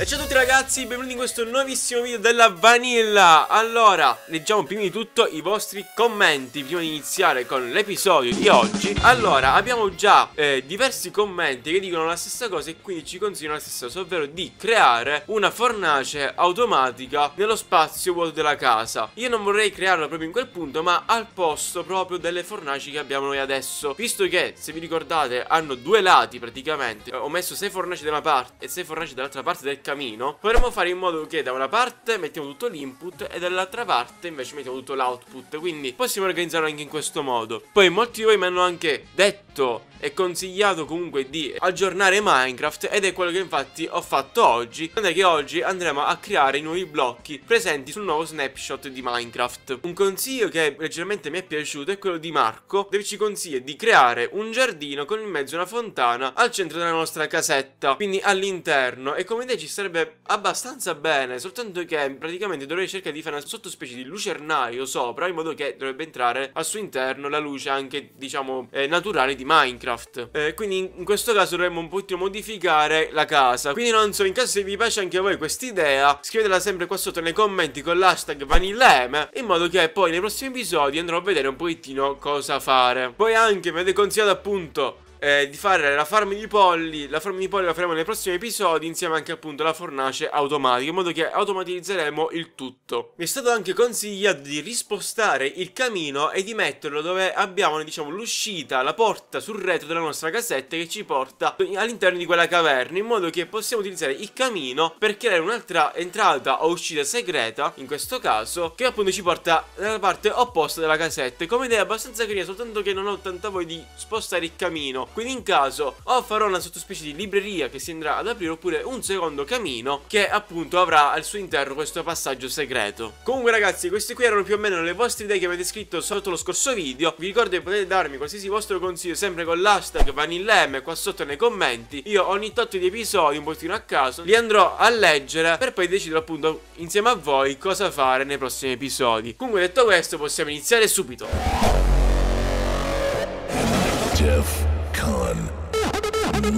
E ciao a tutti ragazzi, benvenuti in questo nuovissimo video della Vanilla Allora, leggiamo prima di tutto i vostri commenti prima di iniziare con l'episodio di oggi Allora, abbiamo già eh, diversi commenti che dicono la stessa cosa e quindi ci consigliano la stessa cosa Ovvero di creare una fornace automatica nello spazio vuoto della casa Io non vorrei crearla proprio in quel punto ma al posto proprio delle fornaci che abbiamo noi adesso Visto che, se vi ricordate, hanno due lati praticamente Ho messo sei fornaci da una parte e sei fornaci dall'altra parte del camino Potremmo fare in modo che da una parte mettiamo tutto l'input E dall'altra parte invece mettiamo tutto l'output Quindi possiamo organizzarlo anche in questo modo Poi molti di voi mi hanno anche detto e consigliato comunque di aggiornare Minecraft Ed è quello che infatti ho fatto oggi Tant'è che oggi andremo a creare i nuovi blocchi presenti sul nuovo snapshot di Minecraft Un consiglio che leggermente mi è piaciuto è quello di Marco Dove ci consiglia di creare un giardino con in mezzo una fontana al centro della nostra casetta Quindi all'interno e come vedete ci sta sarebbe abbastanza bene, soltanto che praticamente dovrei cercare di fare una sottospecie di lucernario sopra, in modo che dovrebbe entrare al suo interno la luce anche, diciamo, eh, naturale di Minecraft. Eh, quindi in questo caso dovremmo un pochino modificare la casa. Quindi non so, in caso se vi piace anche a voi quest'idea, scrivetela sempre qua sotto nei commenti con l'hashtag vanilleme, in modo che poi nei prossimi episodi andrò a vedere un pochettino cosa fare. Poi anche mi avete consigliato appunto eh, di fare la farm di polli. La farm di polli la faremo nei prossimi episodi insieme anche appunto alla fornace automatica, in modo che automatizzeremo il tutto. Mi è stato anche consigliato di rispostare il camino e di metterlo dove abbiamo diciamo l'uscita, la porta sul retro della nostra casetta che ci porta all'interno di quella caverna, in modo che possiamo utilizzare il camino per creare un'altra entrata o uscita segreta, in questo caso, che appunto ci porta nella parte opposta della casetta. Come idea abbastanza carina, soltanto che non ho tanta voglia di spostare il camino. Quindi in caso o farò una sottospecie di libreria che si andrà ad aprire oppure un secondo camino che appunto avrà al suo interno questo passaggio segreto. Comunque ragazzi queste qui erano più o meno le vostre idee che avete scritto sotto lo scorso video. Vi ricordo che potete darmi qualsiasi vostro consiglio sempre con l'hashtag vanillem qua sotto nei commenti. Io ogni tot di episodi un pochino a caso li andrò a leggere per poi decidere appunto insieme a voi cosa fare nei prossimi episodi. Comunque detto questo possiamo iniziare subito.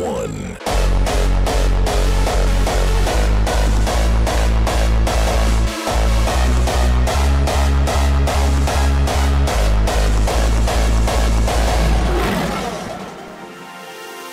one.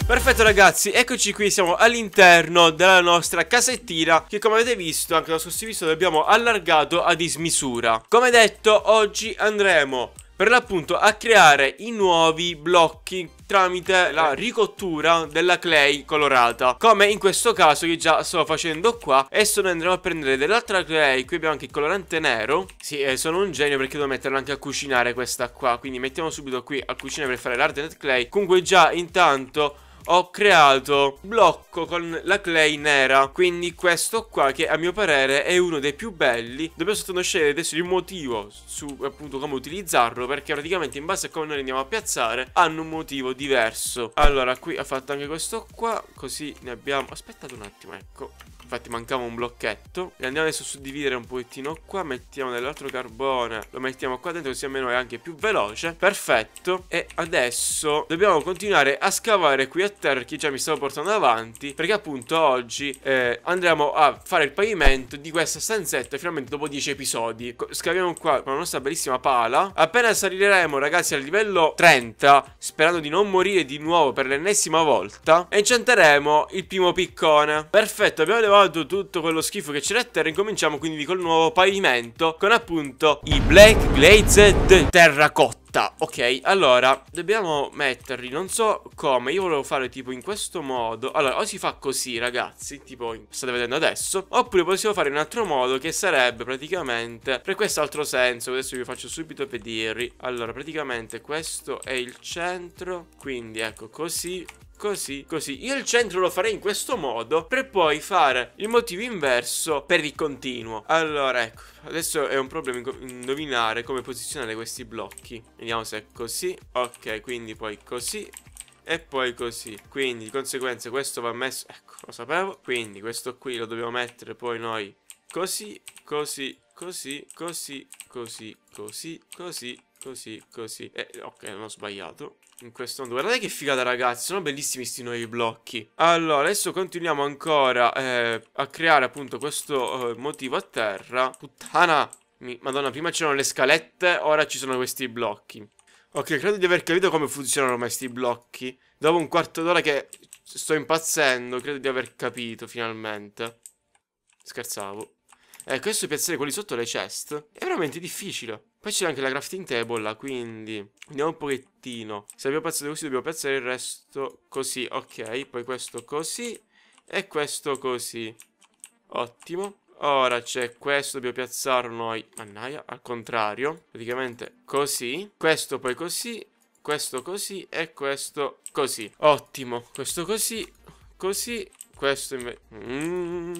Perfetto ragazzi, eccoci qui, siamo all'interno della nostra casettina che come avete visto anche nello scorso episodio abbiamo allargato a dismisura. Come detto, oggi andremo per l'appunto a creare i nuovi blocchi tramite la eh. ricottura della clay colorata Come in questo caso che già sto facendo qua E noi andremo a prendere dell'altra clay Qui abbiamo anche il colorante nero Sì, eh, sono un genio perché devo metterla anche a cucinare questa qua Quindi mettiamo subito qui a cucinare per fare l'ardent clay Comunque già intanto ho creato blocco con la clay nera Quindi questo qua che a mio parere è uno dei più belli Dobbiamo soltanto scegliere adesso il motivo su appunto come utilizzarlo Perché praticamente in base a come noi andiamo a piazzare hanno un motivo diverso Allora qui ha fatto anche questo qua Così ne abbiamo... aspettate un attimo ecco Infatti mancava un blocchetto E andiamo adesso a suddividere un pochettino qua Mettiamo dell'altro carbone Lo mettiamo qua dentro così almeno è anche più veloce Perfetto E adesso dobbiamo continuare a scavare qui attorno aspettare perché già mi stavo portando avanti perché appunto oggi eh, andremo a fare il pavimento di questa stanzetta finalmente dopo 10 episodi scaviamo qua con la nostra bellissima pala appena saliremo ragazzi al livello 30 sperando di non morire di nuovo per l'ennesima volta enchanteremo il primo piccone perfetto abbiamo levato tutto quello schifo che c'era a terra incominciamo quindi col nuovo pavimento con appunto i Black Glazed Terracotta città Ok, allora, dobbiamo metterli, non so come Io volevo fare tipo in questo modo Allora, o si fa così ragazzi, tipo state vedendo adesso Oppure possiamo fare in un altro modo che sarebbe praticamente Per quest'altro senso, adesso vi faccio subito per dirvi Allora, praticamente questo è il centro Quindi ecco così così, così. Io il centro lo farei in questo modo per poi fare il motivo inverso per il continuo. Allora, ecco, adesso è un problema indovinare come posizionare questi blocchi. Vediamo se è così. Ok, quindi poi così e poi così. Quindi di conseguenza questo va messo, ecco, lo sapevo. Quindi questo qui lo dobbiamo mettere poi noi così, così, così, così, così, così, così, così, così. Eh, ok, non ho sbagliato in questo mondo. Guardate che figata ragazzi, sono bellissimi questi nuovi blocchi. Allora, adesso continuiamo ancora eh, a creare appunto questo eh, motivo a terra. Puttana! Madonna, prima c'erano le scalette, ora ci sono questi blocchi. Ok, credo di aver capito come funzionano ormai questi blocchi. Dopo un quarto d'ora che sto impazzendo, credo di aver capito finalmente. Scherzavo. Eh, questo piazzare quelli sotto le chest è veramente difficile. Poi c'è anche la crafting table, là, quindi andiamo un pochettino. Se abbiamo piazzato così, dobbiamo piazzare il resto così, ok. Poi questo così e questo così. Ottimo. Ora c'è questo, dobbiamo piazzarlo noi, mannaia, al contrario. Praticamente così, questo poi così, questo così e questo così. Ottimo, questo così, così, questo invece... Mmm...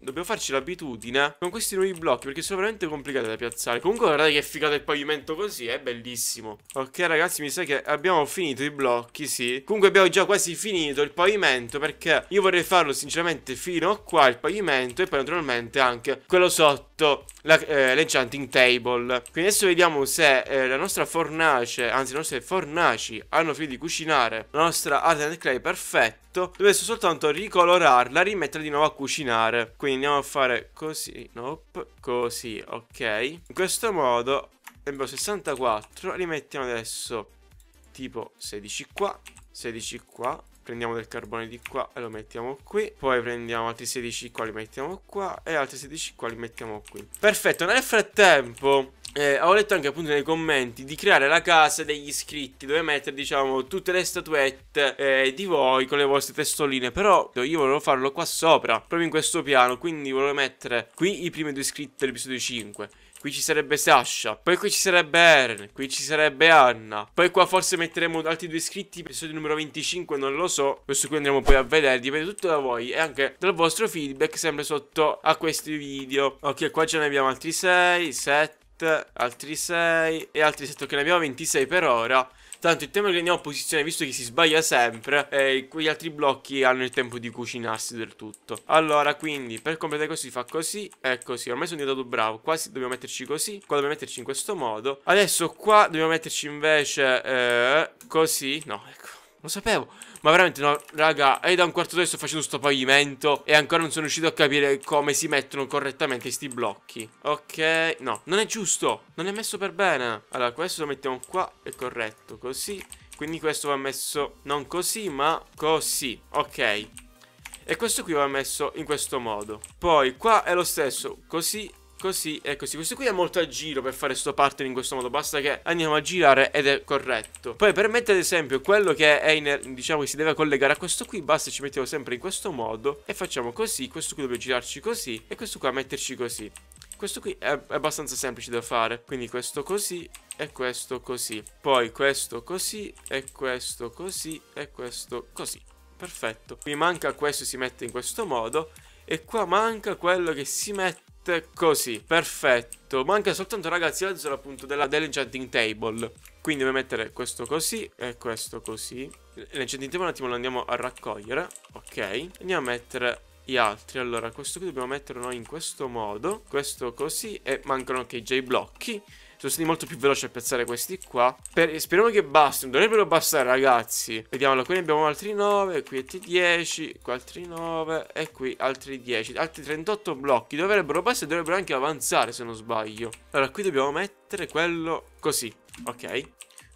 Dobbiamo farci l'abitudine con questi nuovi blocchi perché sono veramente complicati da piazzare. Comunque guardate che figata il pavimento così, è bellissimo. Ok ragazzi, mi sa che abbiamo finito i blocchi, sì. Comunque abbiamo già quasi finito il pavimento perché io vorrei farlo sinceramente fino a qua il pavimento e poi naturalmente anche quello sotto la, eh, table Quindi adesso vediamo se eh, la nostra fornace, anzi le nostre fornaci hanno finito di cucinare La nostra art and clay perfetto Dovessi soltanto ricolorarla, rimetterla di nuovo a cucinare Quindi andiamo a fare così, nope, così, ok In questo modo abbiamo 64, rimettiamo adesso tipo 16 qua 16 qua prendiamo del carbone di qua e lo mettiamo qui poi prendiamo altri 16 qua li mettiamo qua e altri 16 qua li mettiamo qui perfetto nel frattempo eh, ho letto anche appunto nei commenti di creare la casa degli iscritti dove mettere diciamo tutte le statuette eh, di voi con le vostre testoline però io volevo farlo qua sopra proprio in questo piano quindi volevo mettere qui i primi due iscritti dell'episodio 5 Qui ci sarebbe Sasha. Poi qui ci sarebbe Eren. Qui ci sarebbe Anna. Poi qua forse metteremo altri due iscritti. Episodio numero 25, non lo so. Questo qui andremo poi a vedere. Dipende tutto da voi. E anche dal vostro feedback. Sempre sotto a questi video. Ok, qua ce ne abbiamo altri 6, 7 altri 6 e altri 7 che ne abbiamo 26 per ora Tanto il tema che andiamo a posizione, visto che si sbaglia sempre, eh, quegli altri blocchi hanno il tempo di cucinarsi del tutto. Allora, quindi, per completare questo si fa così e così. Ormai sono diventato bravo. Qua dobbiamo metterci così, qua dobbiamo metterci in questo modo. Adesso qua dobbiamo metterci invece eh, così. No, ecco. Lo sapevo Ma veramente no Raga È da un quarto d'ora sto facendo sto pavimento E ancora non sono riuscito a capire come si mettono correttamente sti blocchi Ok No Non è giusto Non è messo per bene Allora questo lo mettiamo qua È corretto Così Quindi questo va messo Non così ma così Ok e questo qui va messo in questo modo Poi qua è lo stesso Così Così, eccoci, questo qui è molto a giro per fare sto partner in questo modo Basta che andiamo a girare ed è corretto Poi per mettere ad esempio quello che è, in, diciamo che si deve collegare a questo qui Basta ci mettiamo sempre in questo modo E facciamo così, questo qui dobbiamo girarci così E questo qua metterci così questo qui è abbastanza semplice da fare Quindi questo così e questo così Poi questo così e questo così e questo così Perfetto Qui manca questo si mette in questo modo E qua manca quello che si mette così. Perfetto. Manca soltanto, ragazzi, la zona appunto della, dell'enchanting table. Quindi dobbiamo mettere questo così e questo così. L'enchanting table un attimo lo andiamo a raccogliere. Ok. Andiamo a mettere gli altri. Allora, questo qui dobbiamo metterlo noi in questo modo. Questo così. E mancano anche i J-blocchi. Sono stati molto più veloci a piazzare questi qua per, Speriamo che bastino Dovrebbero bastare ragazzi Vediamolo Qui ne abbiamo altri 9 Qui altri 10 Qui altri 9 E qui altri 10 Altri 38 blocchi Dovrebbero bastare e dovrebbero anche avanzare se non sbaglio Allora qui dobbiamo mettere quello così Ok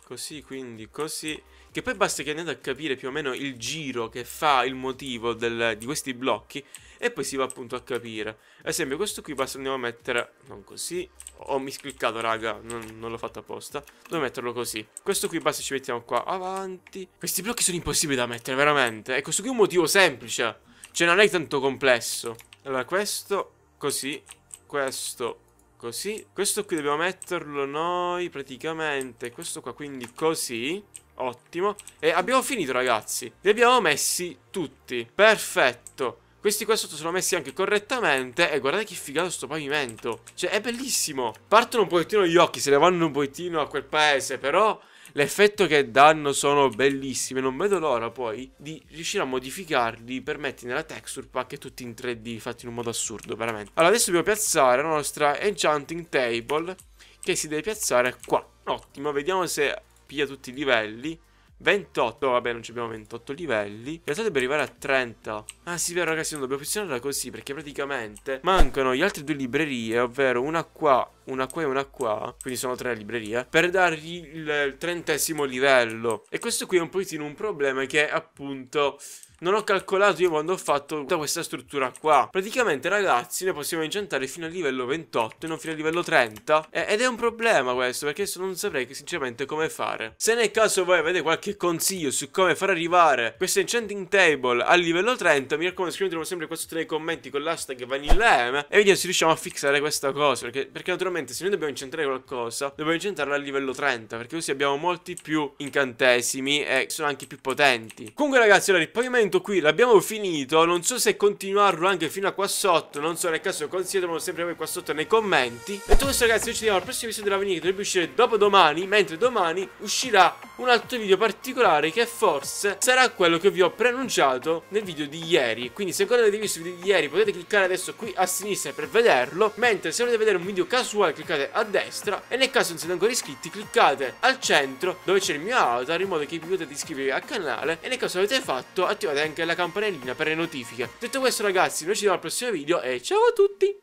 Così quindi così che poi basta che andate a capire più o meno il giro che fa il motivo del, di questi blocchi e poi si va appunto a capire. Ad esempio questo qui basta andiamo a mettere, non così, ho miscliccato raga, non, non l'ho fatto apposta, devo metterlo così. Questo qui basta ci mettiamo qua avanti. Questi blocchi sono impossibili da mettere veramente e questo qui è un motivo semplice, cioè non è tanto complesso. Allora questo così, questo così, questo qui dobbiamo metterlo noi praticamente, questo qua quindi così. Ottimo. E abbiamo finito, ragazzi. Li abbiamo messi tutti. Perfetto. Questi qua sotto sono messi anche correttamente E guardate che figato sto pavimento Cioè è bellissimo Partono un pochettino gli occhi, se ne vanno un pochettino a quel paese Però l'effetto che danno sono bellissimi Non vedo l'ora poi di riuscire a modificarli Per mettere nella texture pack tutti in 3D Fatti in un modo assurdo, veramente Allora adesso dobbiamo piazzare la nostra enchanting table Che si deve piazzare qua Ottimo, vediamo se pia tutti i livelli 28, vabbè non abbiamo 28 livelli In realtà deve arrivare a 30 Ah sì, vero ragazzi, non dobbiamo posizionarla così Perché praticamente mancano gli altri due librerie Ovvero una qua, una qua e una qua Quindi sono tre librerie Per dargli il trentesimo livello E questo qui è un pochettino un problema Che appunto non ho calcolato io quando ho fatto tutta questa struttura qua. Praticamente ragazzi noi possiamo incantare fino al livello 28 e non fino al livello 30 e ed è un problema questo perché adesso non saprei sinceramente come fare. Se nel caso voi avete qualche consiglio su come far arrivare questa enchanting table al livello 30 mi raccomando scrivetelo sempre qua sotto nei commenti con l'hashtag VanillaM e vediamo se riusciamo a fissare questa cosa perché, perché naturalmente se noi dobbiamo incentrare qualcosa dobbiamo incentrarla al livello 30 perché così abbiamo molti più incantesimi e sono anche più potenti. Comunque ragazzi allora il pavimento punto qui l'abbiamo finito, non so se continuarlo anche fino a qua sotto, non so nel caso consigliatemelo sempre voi qua sotto nei commenti. Detto questo ragazzi, noi ci vediamo al prossimo episodio dell'avvenire che dovrebbe uscire dopo domani, mentre domani uscirà un altro video particolare che forse sarà quello che vi ho preannunciato nel video di ieri. Quindi se ancora non avete visto il video di ieri potete cliccare adesso qui a sinistra per vederlo, mentre se volete vedere un video casuale cliccate a destra e nel caso non siete ancora iscritti cliccate al centro dove c'è il mio avatar in modo che vi potete iscrivervi al canale e nel caso l'avete fatto attivate anche la campanellina per le notifiche. Detto questo ragazzi, noi ci vediamo al prossimo video e ciao a tutti!